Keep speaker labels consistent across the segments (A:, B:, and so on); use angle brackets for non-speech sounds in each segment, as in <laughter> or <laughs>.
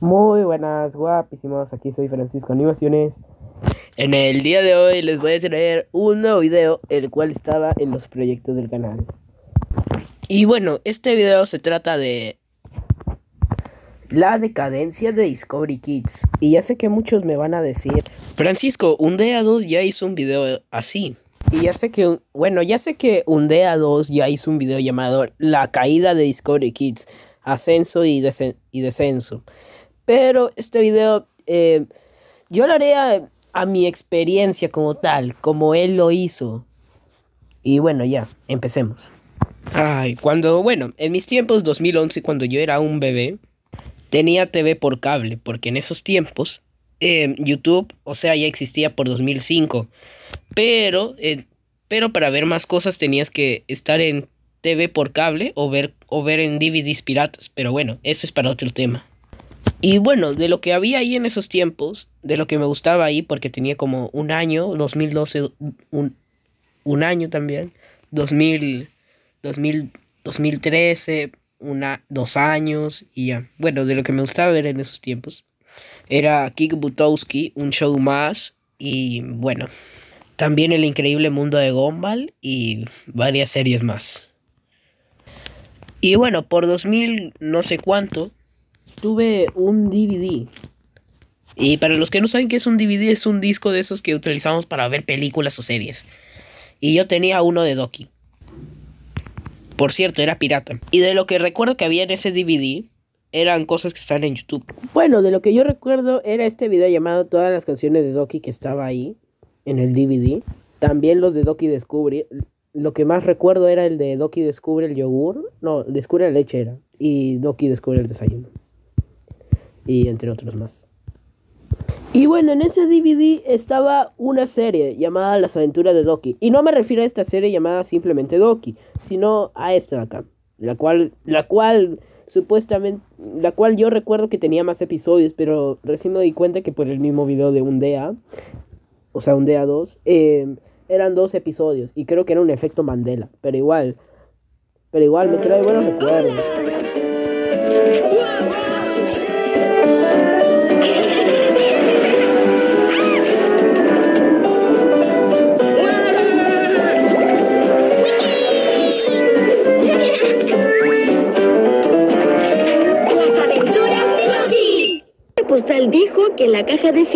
A: Muy buenas, guapísimos. Aquí soy Francisco Animaciones. En el día de hoy les voy a traer un nuevo video, el cual estaba en los proyectos del canal. Y bueno, este video se trata de la decadencia de Discovery Kids. Y ya sé que muchos me van a decir, Francisco, un día 2 ya hizo un video así. Y ya sé que, bueno, ya sé que un día 2 ya hizo un video llamado La caída de Discovery Kids, ascenso y descenso. Pero este video eh, yo lo haré a, mi experiencia como tal, como él lo hizo. Y bueno, ya, empecemos. Ay, cuando, bueno, en mis tiempos 2011, cuando yo era un bebé, tenía TV por cable, porque en esos tiempos em, YouTube, o sea, ya existía por 2005. Pero, eh, pero para ver más cosas tenías que estar en TV por cable o ver, o ver en DVDs piratas. Pero bueno, eso es para otro tema. Y bueno, de lo que había ahí en esos tiempos, de lo que me gustaba ahí, porque tenía como un año, 2012, un, un año también, 2000, 2000, 2013, una, dos años y ya. Bueno, de lo que me gustaba ver en esos tiempos era Kik Butowski, un show más y bueno, también El increíble mundo de Gombal y varias series más. Y bueno, por 2000 no sé cuánto, tuve un DVD. Y para los que no saben qué es un DVD, es un disco de esos que utilizamos para ver películas o series. Y yo tenía uno de Doki. Por cierto, era pirata. Y de lo que recuerdo que había en ese DVD, eran cosas que están en YouTube. Bueno, de lo que yo recuerdo era este video llamado Todas las canciones de Doki que estaba ahí en el DVD. También los de Doki Descubre. Lo que más recuerdo era el de Doki Descubre el yogur. No, Descubre la leche era. Y Doki Descubre el desayuno y entre otros más. Y bueno, en ese DVD estaba una serie llamada Las aventuras de Doki. Y no me refiero a esta serie llamada simplemente Doki, sino a esta de acá. La cual, la cual supuestamente, la cual yo recuerdo que tenía más episodios, pero recién me di cuenta que por el mismo video de un DA, o sea, un DA2, eh, eran dos episodios. Y creo que era un efecto Mandela, pero igual, pero igual me trae buenos recuerdos. dijo que la caja de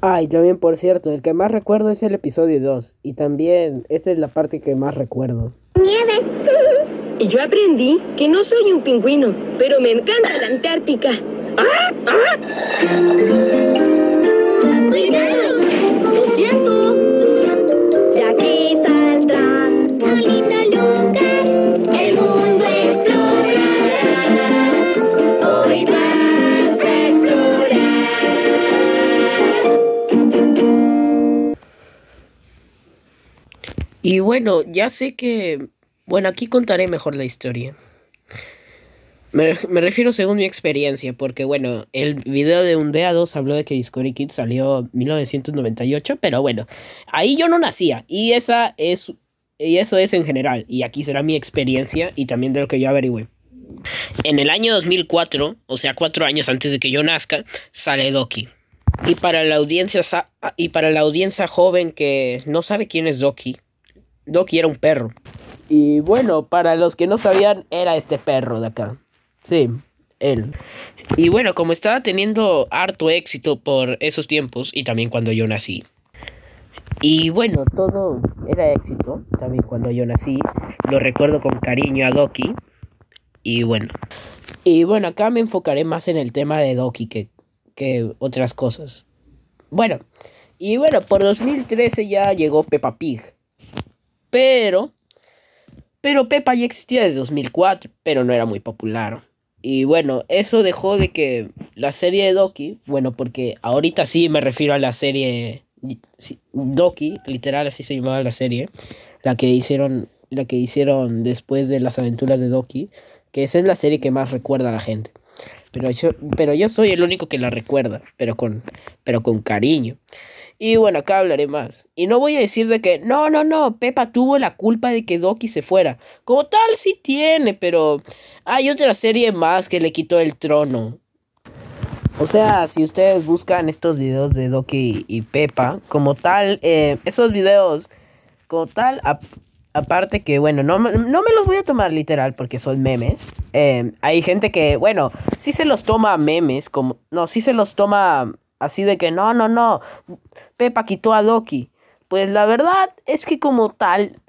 A: Ay, yo también por cierto, el que más recuerdo es el episodio 2. Y también esta es la parte que más recuerdo. Nieve. y yo aprendí que no soy un pingüino, pero me encanta la Antártica. ¡Ah! ¡Ah! ¡Cuidado! ¡Lo siento! Y aquí saldrá. Y bueno, ya sé que... Bueno, aquí contaré mejor la historia. Me, refiero según mi experiencia, porque bueno, el video de un DA2 habló de que Discovery Kids salió en 1998, pero bueno, ahí yo no nacía y esa es y eso es en general y aquí será mi experiencia y también de lo que yo averigüe. En el año 2004, o sea, cuatro años antes de que yo nazca, sale Doki. Y para la audiencia y para la audiencia joven que no sabe quién es Doki, Doki era un perro. Y bueno, para los que no sabían, era este perro de acá. Sí, él. Y bueno, como estaba teniendo harto éxito por esos tiempos y también cuando yo nací. Y bueno, todo era éxito también cuando yo nací. Lo recuerdo con cariño a Doki. Y bueno. Y bueno, acá me enfocaré más en el tema de Doki que, que otras cosas. Bueno. Y bueno, por 2013 ya llegó Peppa Pig. Pero, pero Pepa ya existía desde 2004, pero no era muy popular. Y bueno, eso dejó de que la serie de Doki, bueno, porque ahorita sí me refiero a la serie Doki, literal así se llamaba la serie, la que hicieron la que hicieron después de las aventuras de Doki, que esa es la serie que más recuerda a la gente. Pero yo, pero yo soy el único que la recuerda, pero con, pero con cariño. Y bueno, acá hablaré más. Y no voy a decir de que, no, no, no, Pepa tuvo la culpa de que Doki se fuera. Como tal, sí tiene, pero hay otra serie más que le quitó el trono. O sea, si ustedes buscan estos videos de Doki y Pepa, como tal, eh, esos videos, como tal, aparte que, bueno, no, me los voy a tomar literal porque son memes. Eh, hay gente que, bueno, sí se los toma memes, como, no, sí se los toma Así de que no, no, no. Pepa quitó a Doki. Pues la verdad es que como tal,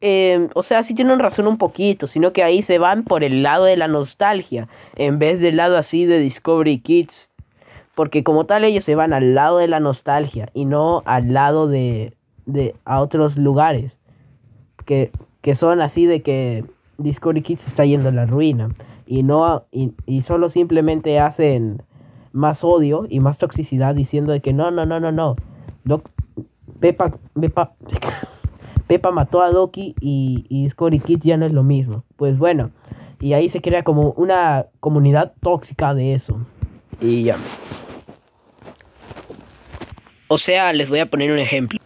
A: em, o sea, sí tienen razón un poquito, sino que ahí se van por el lado de la nostalgia, en vez del lado así de Discovery Kids. Porque como tal ellos se van al lado de la nostalgia y no al lado de, de a otros lugares. Que, son así de que Discovery Kids está yendo a la ruina. Y, no, y solo simplemente hacen más odio y más toxicidad diciendo de que no, no, no, no, no. <laughs> Pepa, mató a Doki y, y Kids ya no es lo mismo. Pues bueno, y ahí se crea como una comunidad tóxica de eso. Y ya. O sea, les voy a poner un ejemplo.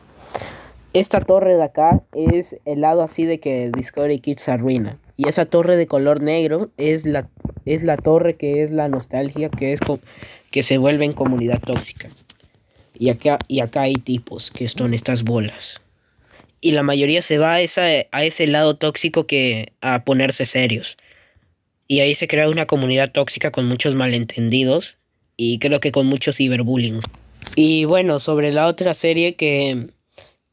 A: Esta torre de acá es el lado así de que Discovery Kids arruina. Y esa torre de color negro es la, es la torre que es la nostalgia, que, es que se vuelve en comunidad tóxica. Y acá, y acá hay tipos que son estas bolas. Y la mayoría se va a, a ese lado tóxico que a ponerse serios. Y ahí se crea una comunidad tóxica con muchos malentendidos y creo que con mucho ciberbullying. Y bueno, sobre la otra serie que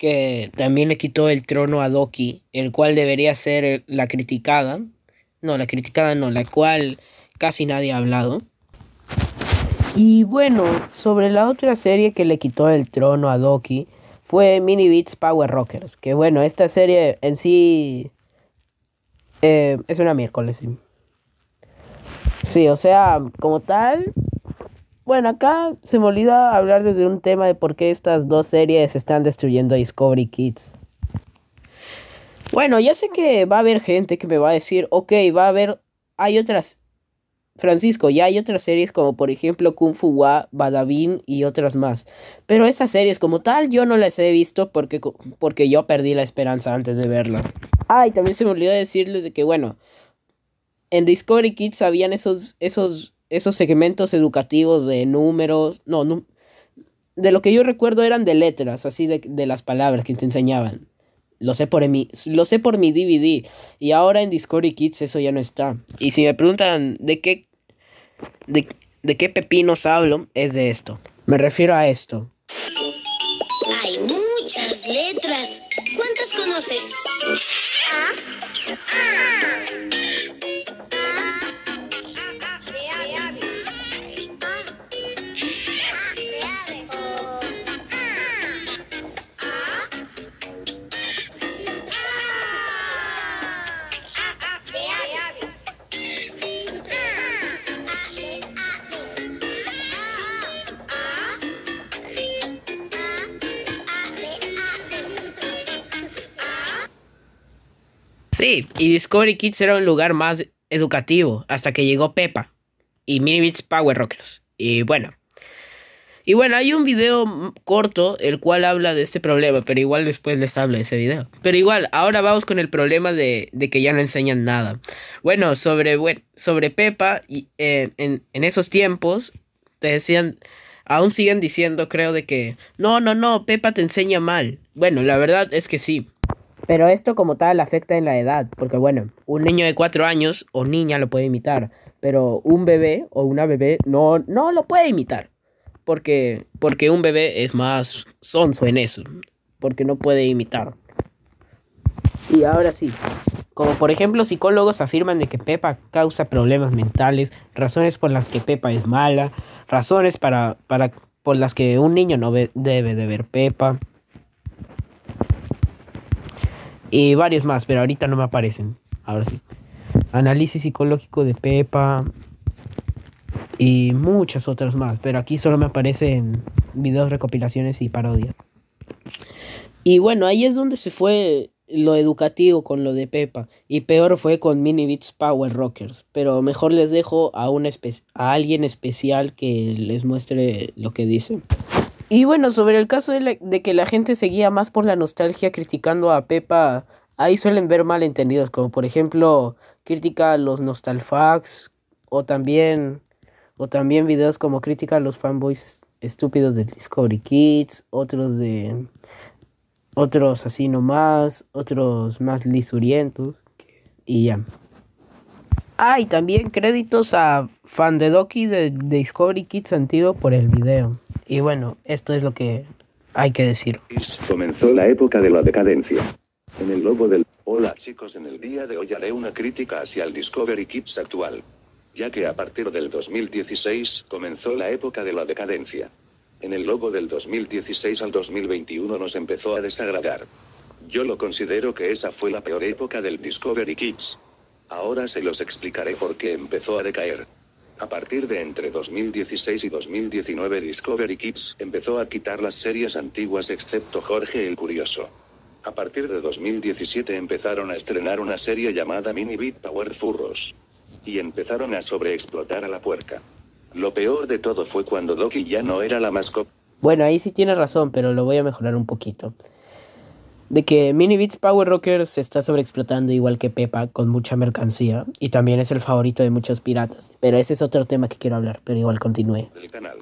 A: que también le quitó el trono a Doki, el cual debería ser eh, la criticada. No, la criticada no, la cual casi nadie ha hablado. Y bueno, sobre la otra serie que le quitó el trono a Doki fue Mini Beats Power Rockers. Que bueno, esta serie en sí eh, es una miércoles. Sí. sí, o sea, como tal, bueno, acá se me olvida hablar desde un tema de por qué estas dos series están destruyendo Discovery Kids. Bueno, ya sé que va a haber gente que me va a decir, ok, va a haber, hay otras, Francisco, ya hay otras series como por ejemplo Kung Fu Wa, Badabin y otras más. Pero esas series como tal yo no las he visto porque, porque yo perdí la esperanza antes de verlas. Ay, también se me olvidó decirles de que bueno, en Discovery Kids habían esos, esos esos segmentos educativos de números, no, no, de lo que yo recuerdo eran de letras, así de, las palabras que te enseñaban. Lo sé, por mi, lo sé por mi DVD. Y ahora en Discovery Kids eso ya no está. Y si me preguntan de qué, de, qué pepinos hablo, es de esto. Me refiero a esto. Hay muchas letras. ¿Cuántas conoces? ¿Ah? y Discovery Kids era un lugar más educativo hasta que llegó Peppa y Minibits Power Rockers. Y bueno. Y bueno, hay un video corto el cual habla de este problema, pero igual después les hablo de ese video. Pero igual, ahora vamos con el problema de, que ya no enseñan nada. Bueno, sobre, bueno, sobre Peppa, y, eh, en, en esos tiempos te decían, aún siguen diciendo creo de que, no, no, no, Peppa te enseña mal. Bueno, la verdad es que sí. Pero esto como tal afecta en la edad, porque bueno, un niño de 4 años o niña lo puede imitar, pero un bebé o una bebé no, no lo puede imitar, porque, porque un bebé es más sonso en eso, porque no puede imitar. Y ahora sí, como por ejemplo psicólogos afirman de que Pepa causa problemas mentales, razones por las que Pepa es mala, razones para, para, por las que un niño no debe de ver Pepa. Y varios más, pero ahorita no me aparecen. Ahora sí. Análisis psicológico de Pepa. Y muchas otras más. Pero aquí solo me aparecen videos, recopilaciones y parodias. Y bueno, ahí es donde se fue lo educativo con lo de Pepa. Y peor fue con Mini Beats Power Rockers. Pero mejor les dejo a, a alguien especial que les muestre lo que dice. Y bueno, sobre el caso de, que la gente seguía más por la nostalgia criticando a Pepa, ahí suelen ver malentendidos, como por ejemplo crítica a los nostalfax o también, o también videos como crítica a los fanboys estúpidos del Discovery Kids, otros de otros así nomás, otros más lisurientos y ya. Ah, y también créditos a fan de, Doki de Discovery Kids antiguo por el video. Y bueno, esto es lo que
B: hay que decir. Comenzó la época de la decadencia. En el logo del... Hola chicos, en el día de hoy haré una crítica hacia el Discovery Kids actual. Ya que a partir del 2016 comenzó la época de la decadencia. En el logo del 2016 al 2021 nos empezó a desagradar. Yo lo considero que esa fue la peor época del Discovery Kids. Ahora se los explicaré por qué empezó a decaer. A partir de entre 2016 y 2019 Discovery Kids empezó a quitar las series antiguas excepto Jorge el Curioso. A partir de 2017 empezaron a estrenar una serie llamada Mini Bit Power Furros. Y empezaron a sobreexplotar a la puerca. Lo peor de todo fue cuando Doki ya no era la mascota.
A: Bueno, ahí sí tiene razón, pero lo voy a mejorar un poquito de que Mini Power Rockers se está sobreexplotando igual que Pepa con mucha mercancía y también es el favorito de muchos piratas. Pero ese es otro tema que quiero hablar, pero igual continúe.
B: El canal.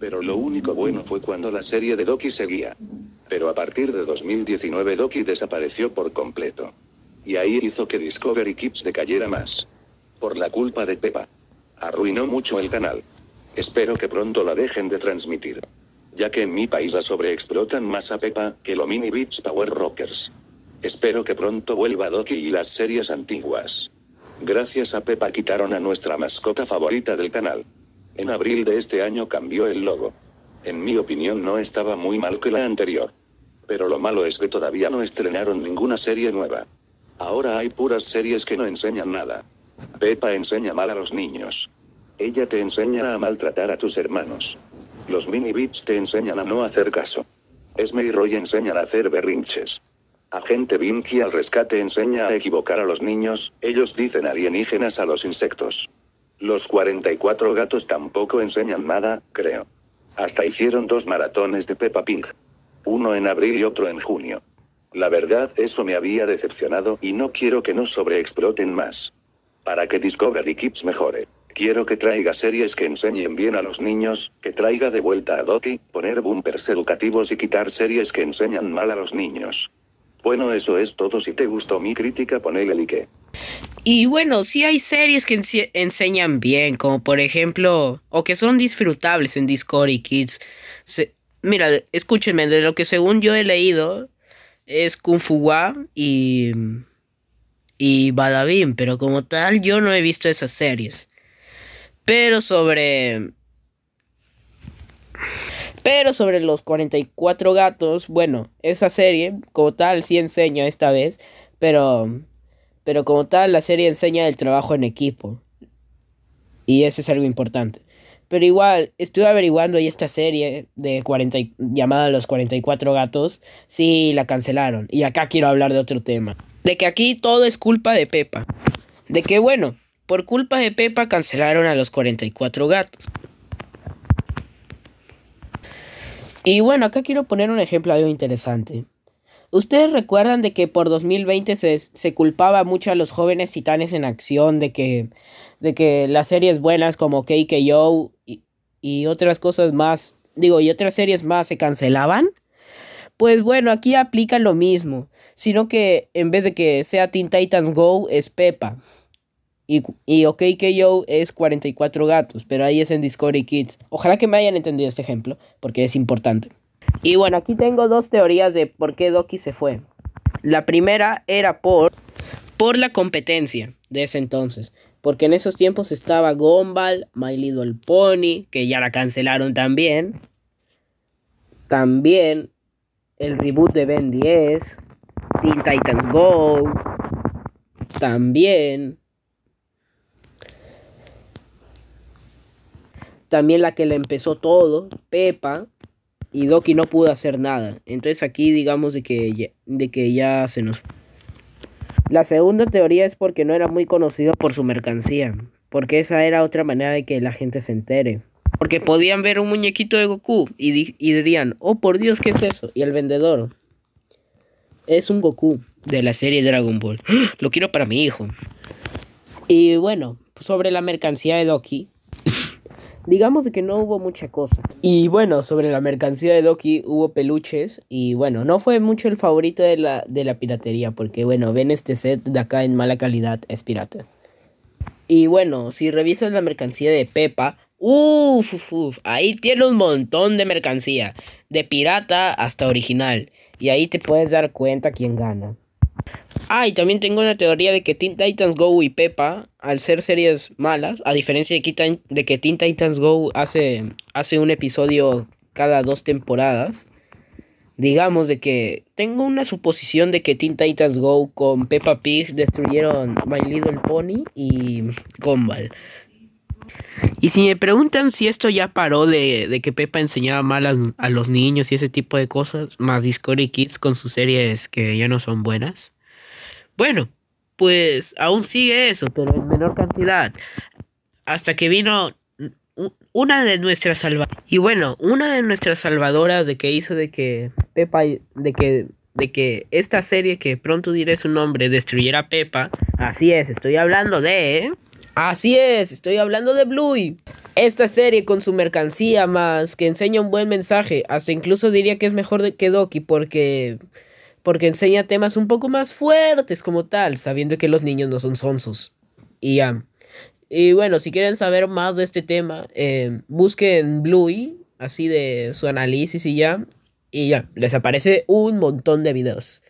B: Pero lo único bueno fue cuando la serie de Doki seguía. Pero a partir de 2019 Doki desapareció por completo. Y ahí hizo que Discovery Kids decayera más. Por la culpa de Pepa. Arruinó mucho el canal. Espero que pronto la dejen de transmitir ya que en mi país la sobreexplotan más a Peppa que lo Mini Beach Power Rockers. Espero que pronto vuelva Doki y las series antiguas. Gracias a Peppa quitaron a nuestra mascota favorita del canal. En abril de este año cambió el logo. En mi opinión no estaba muy mal que la anterior. Pero lo malo es que todavía no estrenaron ninguna serie nueva. Ahora hay puras series que no enseñan nada. Peppa enseña mal a los niños. Ella te enseña a maltratar a tus hermanos. Los mini-bits te enseñan a no hacer caso. Esme y Roy enseñan a hacer berrinches. Agente Binky al rescate enseña a equivocar a los niños, ellos dicen alienígenas a los insectos. Los 44 gatos tampoco enseñan nada, creo. Hasta hicieron dos maratones de Peppa Pig. Uno en abril y otro en junio. La verdad, eso me había decepcionado y no quiero que no sobreexploten más. Para que Discovery Kids mejore. Quiero que traiga series que enseñen bien a los niños, que traiga de vuelta a Doki, poner bumpers educativos y quitar series que enseñan mal a los niños. Bueno, eso es todo. Si te gustó mi crítica, ponele like.
A: Y bueno, si hay series que enseñan bien, como por ejemplo, o que son disfrutables en Discord y Kids. Mira, escúchenme, de lo que según yo he leído es Kung Fu Wa y. y Badabim, pero como tal yo no he visto esas series. Pero sobre... Pero sobre los 44 gatos, bueno, esa serie como tal sí enseña esta vez, pero pero como tal la serie enseña el trabajo en equipo. Y eso es algo importante. Pero igual, estuve averiguando y esta serie de llamada Los 44 Gatos, sí la cancelaron. Y acá quiero hablar de otro tema. De que aquí todo es culpa de Pepa. De que bueno, por culpa de Pepa cancelaron a los 44 gatos. Y bueno, acá quiero poner un ejemplo algo interesante. Ustedes recuerdan de que por 2020 se, culpaba mucho a los jóvenes titanes en acción de que, de que las series buenas como KKO y, y otras cosas más, digo, y otras series más se cancelaban. Pues bueno, aquí aplica lo mismo, sino que en vez de que sea Teen Titans Go es Pepa. Y, y yo es 44 gatos, pero ahí es en Discovery Kids. Ojalá que me hayan entendido este ejemplo, porque es importante. Y bueno, aquí tengo dos teorías de por qué Doki se fue. La primera era por, por la competencia de ese entonces. Porque en esos tiempos estaba Gumball, My Little Pony, que ya la cancelaron también. También el reboot de Ben 10, Teen Titans Go. También También la que le empezó todo, Pepa, y Doki no pudo hacer nada. Entonces aquí digamos de que ya, de que ya se nos... La segunda teoría es porque no era muy conocido por su mercancía, porque esa era otra manera de que la gente se entere. Porque podían ver un muñequito de Goku y, y dirían, oh por Dios, ¿qué es eso? Y el vendedor es un Goku de la serie Dragon Ball. <gasps> Lo quiero para mi hijo. Y bueno, sobre la mercancía de Doki, Digamos que no hubo mucha cosa. Y bueno, sobre la mercancía de Doki hubo peluches y bueno, no fue mucho el favorito de la, de la piratería porque bueno, ven este set de acá en mala calidad, es pirata. Y bueno, si revisas la mercancía de Pepa, uff, ahí tiene un montón de mercancía, de pirata hasta original, y ahí te puedes dar cuenta quién gana. Ah, y también tengo una teoría de que Teen Titans Go y Peppa, al ser series malas, a diferencia de, que Teen Titans Go hace, hace un episodio cada dos temporadas, digamos de que tengo una suposición de que Teen Titans Go con Peppa Pig destruyeron My Little Pony y Gumball. Y si me preguntan si esto ya paró de, que Pepa enseñaba mal a, los niños y ese tipo de cosas, más Discovery Kids con sus series que ya no son buenas, bueno, pues aún sigue eso, pero en menor cantidad. Hasta que vino una de nuestras salvadoras. Y bueno, una de nuestras salvadoras de que hizo de que Pepa, de que de que esta serie que pronto diré su nombre destruyera a Pepa. Así es, estoy hablando de Así es, estoy hablando de Bluey. Esta serie con su mercancía más que enseña un buen mensaje, hasta incluso diría que es mejor que Doki porque porque enseña temas un poco más fuertes como tal, sabiendo que los niños no son sonsos. Y ya. Y bueno, si quieren saber más de este tema, eh, busquen Bluey, así de su análisis y ya. Y ya, les aparece un montón de videos.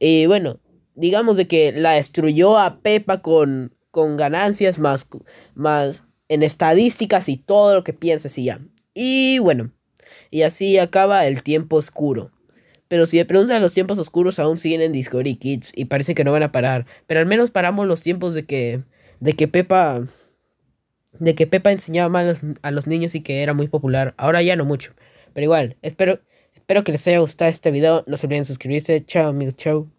A: Y bueno, digamos de que la destruyó a Pepa con con ganancias, más, más en estadísticas y todo lo que pienses y ya. Y bueno, y así acaba el tiempo oscuro. Pero si te preguntan los tiempos oscuros aún siguen en Discovery Kids y parece que no van a parar. Pero al menos paramos los tiempos de que, de que Pepa, de que Pepa enseñaba mal a los, niños y que era muy popular. Ahora ya no mucho. Pero igual, espero, espero que les haya gustado este video. No se olviden suscribirse. Chao amigos, chao.